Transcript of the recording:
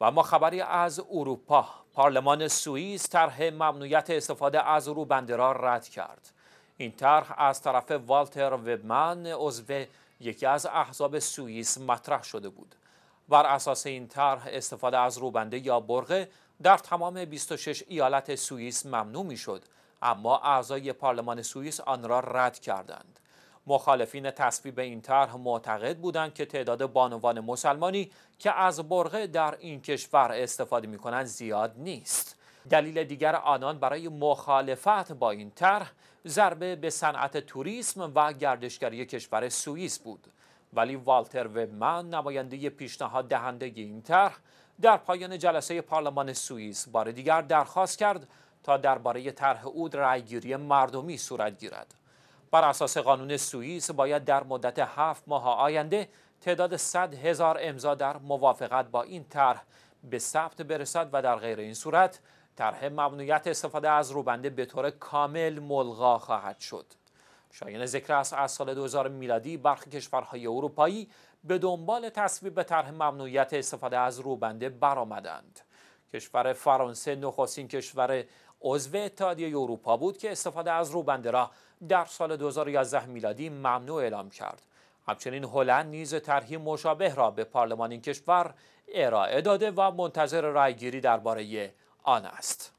و اما خبری از اروپا پارلمان سوئیس طرح ممنوعیت استفاده از روبنده را رد کرد این طرح از طرف والتر وبمن عضو یکی از احزاب سوئیس مطرح شده بود بر اساس این طرح استفاده از روبنده یا برغه در تمام 26 ایالت سوئیس ممنوع میشد اما اعضای پارلمان سوئیس آن را رد کردند مخالفین تصویب این طرح معتقد بودند که تعداد بانوان مسلمانی که از برغه در این کشور استفاده می کنند زیاد نیست. دلیل دیگر آنان برای مخالفت با این طرح ضربه به صنعت توریسم و گردشگری کشور سوئیس بود. ولی والتر وبمن نماینده پیشنهاد دهنده این طرح در پایان جلسه پارلمان سوئیس بار دیگر درخواست کرد تا درباره طرح او رأیگیری مردمی صورت گیرد. بر اساس قانون سوئیس باید در مدت هفت ماه آینده تعداد 100 هزار امضا در موافقت با این طرح به ثبت برسد و در غیر این صورت طرح ممنوعیت استفاده از روبنده به طور کامل ملغا خواهد شد. شایان ذکر است از سال 2000 میلادی برخی کشورهای اروپایی به دنبال تصویب به طرح ممنوعیت استفاده از روبنده برآمدند. کشور فرانسه نخستین کشور عضو اتحادیه اروپا بود که استفاده از روبنده را در سال 2011 میلادی ممنوع اعلام کرد همچنین هلند نیز طرحی مشابه را به پارلمان این کشور ارائه داده و منتظر رأیگیری درباره آن است